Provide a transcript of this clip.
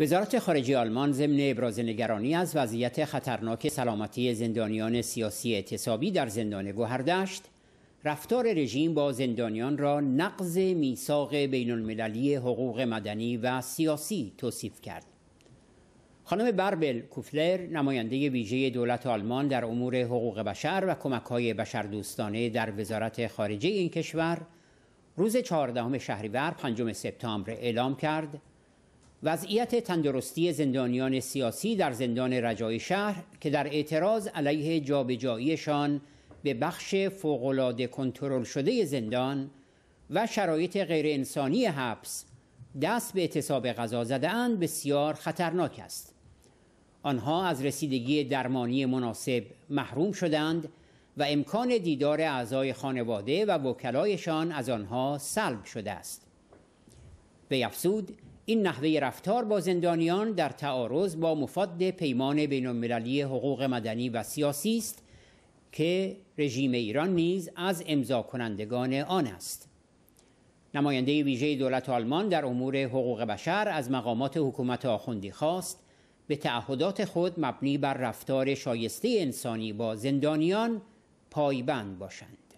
وزارت خارجه آلمان ضمن ابراز نگرانی از وضعیت خطرناک سلامتی زندانیان سیاسی اعتصابی در زندان گوهردشت رفتار رژیم با زندانیان را نقض میثاق بین المللی حقوق مدنی و سیاسی توصیف کرد. خانم بربل کوفلر نماینده ویژه دولت آلمان در امور حقوق بشر و کمک های بشردوستانه در وزارت خارجه این کشور روز 14 شهریور 5 سپتامبر اعلام کرد وضعیت تندرستی زندانیان سیاسی در زندان رجای شهر که در اعتراض علیه جابجاییشان به بخش فوقالعاده کنترل شده زندان و شرایط غیر انسانی حبس دست به اعتصاب غذا زدهاند بسیار خطرناک است آنها از رسیدگی درمانی مناسب محروم شدند و امکان دیدار اعضای خانواده و وکلایشان از آنها سلب شده است به افزود این نحوه رفتار با زندانیان در تعارض با مفاد پیمان بین المللی حقوق مدنی و سیاسی است که رژیم ایران نیز از امضا کنندگان آن است نماینده ویژه دولت آلمان در امور حقوق بشر از مقامات حکومت آخوندی خواست به تعهدات خود مبنی بر رفتار شایسته انسانی با زندانیان پایبند باشند